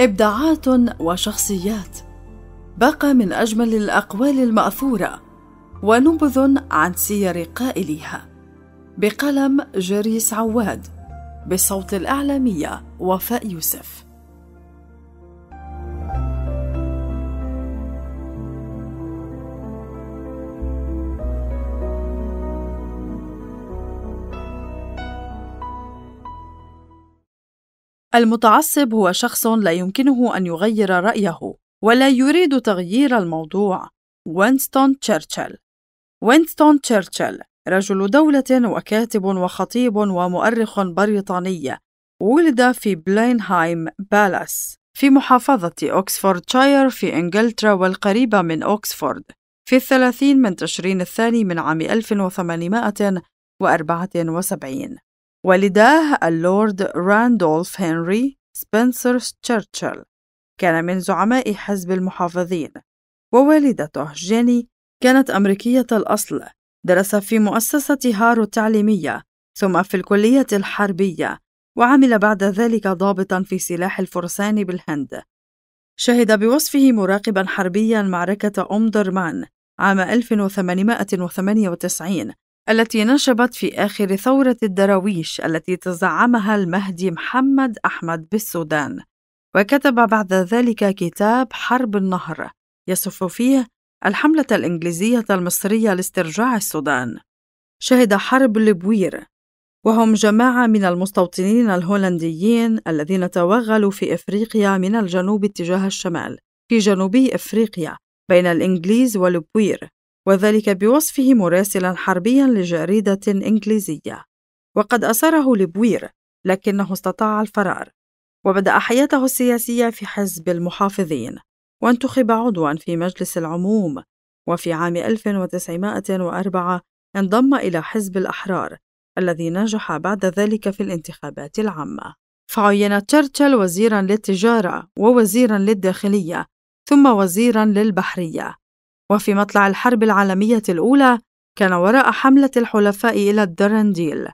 ابداعات وشخصيات باقة من اجمل الاقوال الماثوره ونبذ عن سير قائليها بقلم جريس عواد بصوت الاعلاميه وفاء يوسف المتعصب هو شخص لا يمكنه أن يغير رأيه ولا يريد تغيير الموضوع وينستون تشرشل وينستون تشرشل رجل دولة وكاتب وخطيب ومؤرخ بريطاني ولد في بلينهايم بالاس في محافظة أوكسفوردشاير في إنجلترا والقريبة من أوكسفورد في الثلاثين من تشرين الثاني من عام 1874 والداه اللورد راندولف هنري سبنسر تشرشل كان من زعماء حزب المحافظين ووالدته جيني كانت أمريكية الأصل درس في مؤسسة هارو التعليمية ثم في الكلية الحربية وعمل بعد ذلك ضابطا في سلاح الفرسان بالهند شهد بوصفه مراقبا حربيا معركة أم درمان عام 1898 التي نشبت في آخر ثورة الدراويش التي تزعمها المهدي محمد أحمد بالسودان وكتب بعد ذلك كتاب حرب النهر يصف فيه الحملة الإنجليزية المصرية لاسترجاع السودان شهد حرب البوير وهم جماعة من المستوطنين الهولنديين الذين توغلوا في إفريقيا من الجنوب اتجاه الشمال في جنوب إفريقيا بين الإنجليز والبوير وذلك بوصفه مراسلا حربيا لجريدة إنجليزية وقد أسره لبوير لكنه استطاع الفرار وبدأ حياته السياسية في حزب المحافظين وانتخب عضوا في مجلس العموم وفي عام 1904 انضم إلى حزب الأحرار الذي نجح بعد ذلك في الانتخابات العامة فعين تشرشل وزيرا للتجارة ووزيرا للداخلية ثم وزيرا للبحرية وفي مطلع الحرب العالمية الأولى كان وراء حملة الحلفاء إلى الدرنديل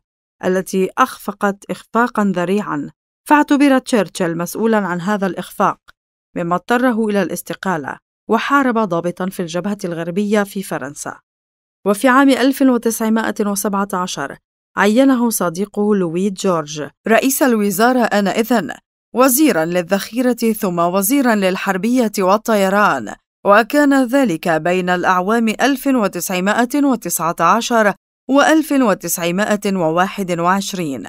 التي أخفقت إخفاقا ذريعا فاعتبر تشرشل مسؤولا عن هذا الإخفاق مما اضطره إلى الاستقالة وحارب ضابطا في الجبهة الغربية في فرنسا وفي عام 1917 عينه صديقه لويد جورج رئيس الوزارة آنئذ وزيرا للذخيرة ثم وزيرا للحربية والطيران وكان ذلك بين الأعوام 1919 و 1921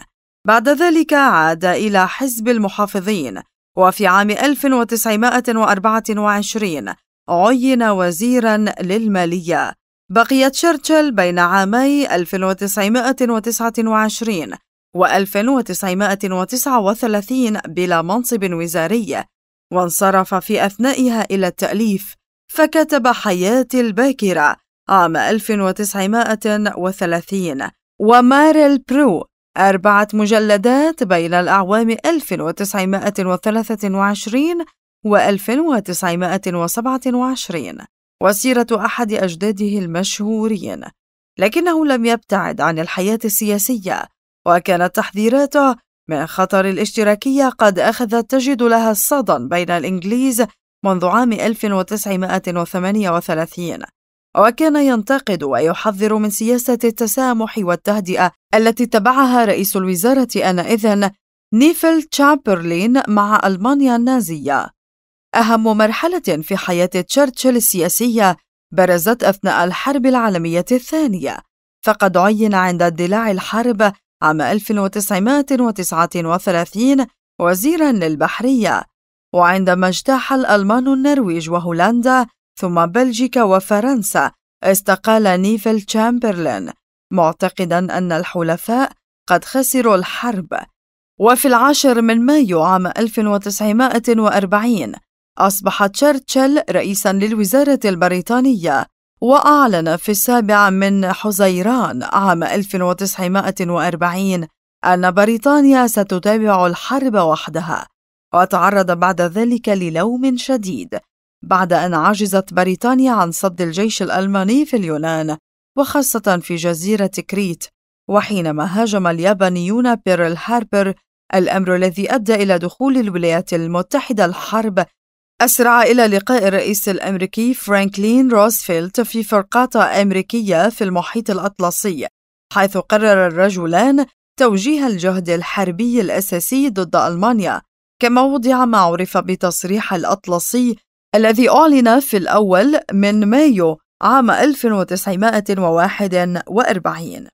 بعد ذلك عاد إلى حزب المحافظين وفي عام 1924 عين وزيرا للمالية بقي تشرشل بين عامي 1929 و 1939 بلا منصب وزاري وانصرف في أثنائها إلى التأليف فكتب حياتي الباكرة عام 1930 وماريل برو أربعة مجلدات بين الأعوام 1923 و 1927 وسيرة أحد أجداده المشهورين لكنه لم يبتعد عن الحياة السياسية وكانت تحذيراته من خطر الاشتراكية قد أخذت تجد لها صدى بين الإنجليز منذ عام 1938 وكان ينتقد ويحذر من سياسة التسامح والتهدئة التي اتبعها رئيس الوزارة آنئذ نيفل تشامبرلين مع ألمانيا النازية أهم مرحلة في حياة تشرشل السياسية برزت أثناء الحرب العالمية الثانية فقد عين عند اندلاع الحرب عام 1939 وزيرا للبحرية وعندما اجتاح الألمان النرويج وهولندا ثم بلجيكا وفرنسا استقال نيفل تشامبرلين معتقدا أن الحلفاء قد خسروا الحرب وفي العاشر من مايو عام 1940 أصبح تشرشل رئيسا للوزارة البريطانية وأعلن في السابع من حزيران عام 1940 أن بريطانيا ستتابع الحرب وحدها وتعرض بعد ذلك للوم شديد بعد أن عجزت بريطانيا عن صد الجيش الألماني في اليونان وخاصة في جزيرة كريت وحينما هاجم اليابانيون بيرل هاربر الأمر الذي أدى إلى دخول الولايات المتحدة الحرب أسرع إلى لقاء الرئيس الأمريكي فرانكلين روزفلت في فرقاطة أمريكية في المحيط الأطلسي حيث قرر الرجلان توجيه الجهد الحربي الأساسي ضد ألمانيا كما وضع ما عرف بتصريح الأطلسي الذي أعلن في الأول من مايو عام 1941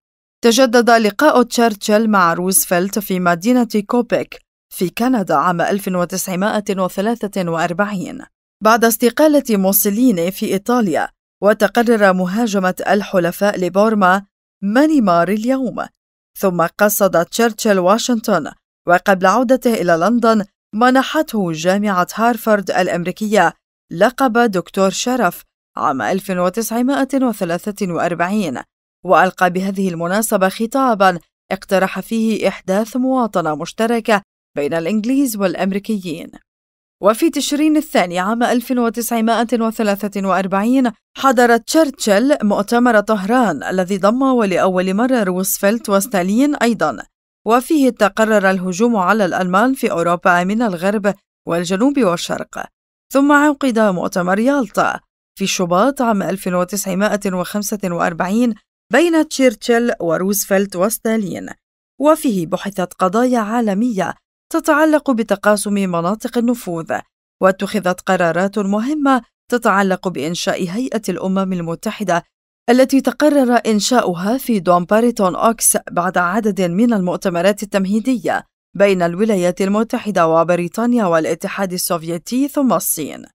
تجدد لقاء تشرشل مع روزفلت في مدينة كوبيك في كندا عام 1943 بعد استقالة موسوليني في إيطاليا وتقرر مهاجمة الحلفاء لبورما مانيمار اليوم ثم قصد تشرشل واشنطن وقبل عودته إلى لندن منحته جامعة هارفارد الأمريكية لقب دكتور شرف عام 1943 وألقى بهذه المناسبة خطابا اقترح فيه إحداث مواطنة مشتركة بين الإنجليز والأمريكيين وفي تشرين الثاني عام 1943 حضر تشرشل مؤتمر طهران الذي ضم ولأول مرة روزفلت وستالين أيضا وفيه تقرر الهجوم على الألمان في أوروبا من الغرب والجنوب والشرق ثم عقد مؤتمر يالطا في شباط عام 1945 بين تشيرشل وروزفلت وستالين وفيه بحثت قضايا عالمية تتعلق بتقاسم مناطق النفوذ واتخذت قرارات مهمة تتعلق بإنشاء هيئة الأمم المتحدة التي تقرر إنشاؤها في دومباريتون أوكس بعد عدد من المؤتمرات التمهيدية بين الولايات المتحدة وبريطانيا والاتحاد السوفيتي ثم الصين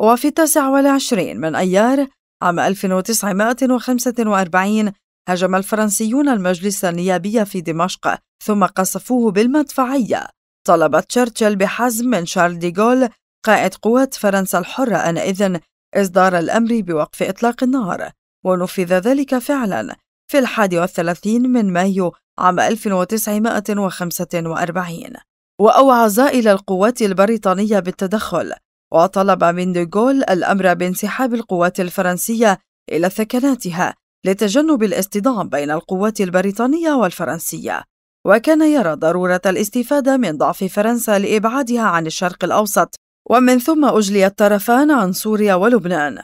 وفي التاسع والعشرين من أيار عام 1945 هجم الفرنسيون المجلس النيابي في دمشق ثم قصفوه بالمدفعية طلب تشرشل بحزم من شارل ديغول قائد قوات فرنسا الحرة أنئذ إصدار الأمر بوقف إطلاق النار ونفذ ذلك فعلا في الحادي والثلاثين من مايو عام 1945 وأوعز إلى القوات البريطانية بالتدخل وطلب من ديغول الأمر بانسحاب القوات الفرنسية إلى ثكناتها لتجنب الاصطدام بين القوات البريطانية والفرنسية وكان يرى ضرورة الاستفادة من ضعف فرنسا لإبعادها عن الشرق الأوسط ومن ثم أجلي الطرفان عن سوريا ولبنان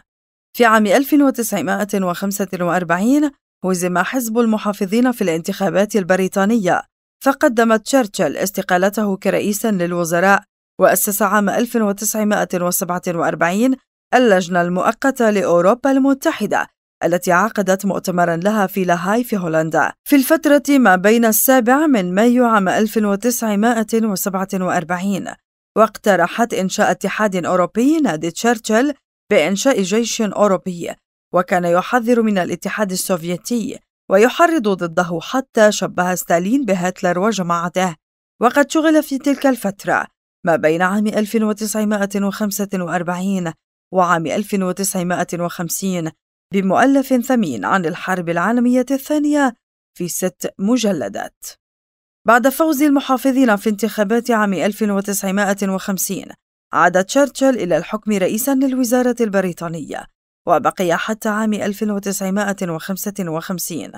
في عام 1945 هزم حزب المحافظين في الانتخابات البريطانية فقدم تشرشل استقالته كرئيس للوزراء وأسس عام 1947 اللجنة المؤقتة لأوروبا المتحدة التي عقدت مؤتمرا لها في لاهاي في هولندا في الفترة ما بين السابع من مايو عام 1947 واقترحت إنشاء اتحاد أوروبي نادي تشرشل بإنشاء جيش أوروبي وكان يحذر من الاتحاد السوفيتي ويحرض ضده حتى شبه ستالين بهتلر وجماعته وقد شغل في تلك الفترة ما بين عام 1945 وعام 1950 بمؤلف ثمين عن الحرب العالمية الثانية في ست مجلدات. بعد فوز المحافظين في انتخابات عام 1950 عاد تشرشل إلى الحكم رئيسا للوزارة البريطانية وبقي حتى عام 1955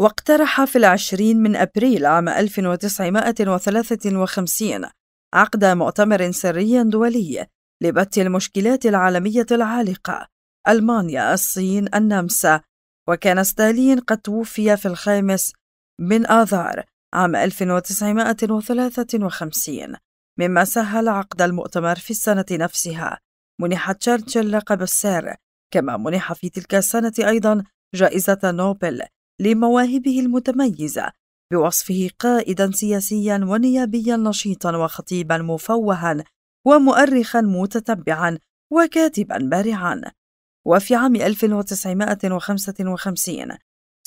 واقترح في العشرين من أبريل عام 1953 عقد مؤتمر سري دولي لبت المشكلات العالمية العالقة ألمانيا الصين النمسا وكان ستالين قد توفي في الخامس من آذار عام 1953 مما سهل عقد المؤتمر في السنة نفسها منح تشرشل لقب السير كما منح في تلك السنة أيضا جائزة نوبل لمواهبه المتميزة بوصفه قائدا سياسيا ونيابيا نشيطا وخطيبا مفوها ومؤرخا متتبعا وكاتبا بارعا وفي عام 1955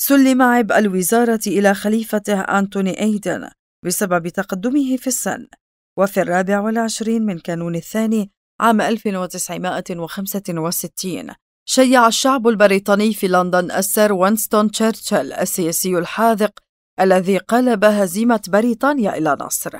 سلم عبء الوزارة إلى خليفته أنتوني أيدن بسبب تقدمه في السن وفي الرابع والعشرين من كانون الثاني عام 1965 شيع الشعب البريطاني في لندن السير وينستون تشرشل السياسي الحاذق الذي قلب هزيمة بريطانيا إلى نصر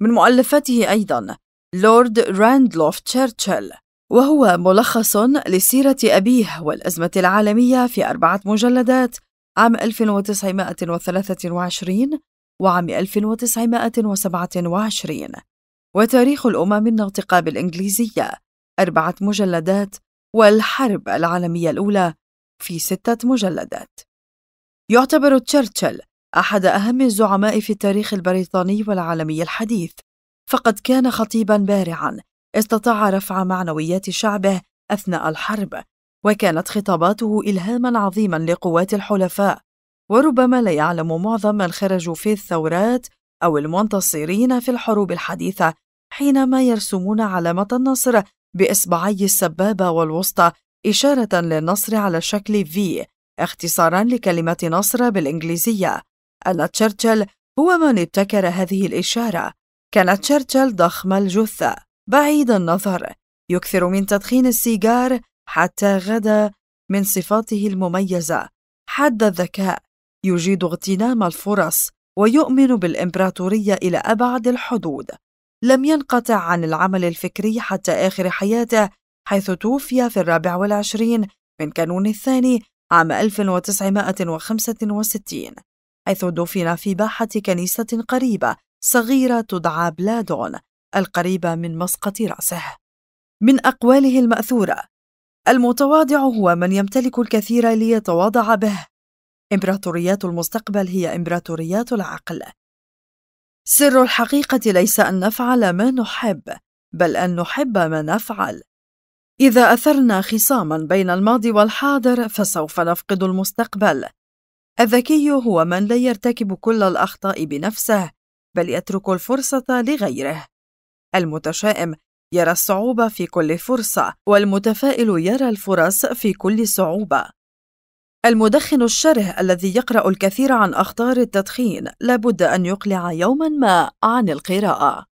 من مؤلفاته أيضا لورد راندلوف تشرشل وهو ملخص لسيرة أبيه والأزمة العالمية في أربعة مجلدات عام 1923 وعام 1927 وتاريخ الأمم الناطقة بالإنجليزية أربعة مجلدات والحرب العالمية الأولى في ستة مجلدات يعتبر تشرشل أحد أهم الزعماء في التاريخ البريطاني والعالمي الحديث فقد كان خطيبا بارعا استطاع رفع معنويات شعبه أثناء الحرب وكانت خطاباته إلهاما عظيما لقوات الحلفاء وربما لا يعلم معظم من خرجوا في الثورات أو المنتصرين في الحروب الحديثة حينما يرسمون علامة النصر بإصبعي السبابة والوسطى إشارة للنصر على شكل V اختصارا لكلمة نصر بالإنجليزية أن تشرشل هو من ابتكر هذه الإشارة كان تشرشل ضخم الجثة بعيد النظر يكثر من تدخين السيجار حتى غدا من صفاته المميزة حاد الذكاء يجيد اغتنام الفرص ويؤمن بالإمبراطورية إلى أبعد الحدود لم ينقطع عن العمل الفكري حتى آخر حياته حيث توفي في الرابع والعشرين من كانون الثاني عام 1965 حيث دفن في باحة كنيسة قريبة صغيرة تدعى بلادون القريبة من مسقط رأسه من أقواله المأثورة المتواضع هو من يمتلك الكثير ليتواضع به إمبراطوريات المستقبل هي إمبراطوريات العقل. سر الحقيقة ليس أن نفعل ما نحب، بل أن نحب ما نفعل. إذا أثرنا خصامًا بين الماضي والحاضر فسوف نفقد المستقبل. الذكي هو من لا يرتكب كل الأخطاء بنفسه، بل يترك الفرصة لغيره. المتشائم يرى الصعوبة في كل فرصة، والمتفائل يرى الفرص في كل صعوبة. المدخن الشره الذي يقرأ الكثير عن أخطار التدخين لابد أن يقلع يوما ما عن القراءة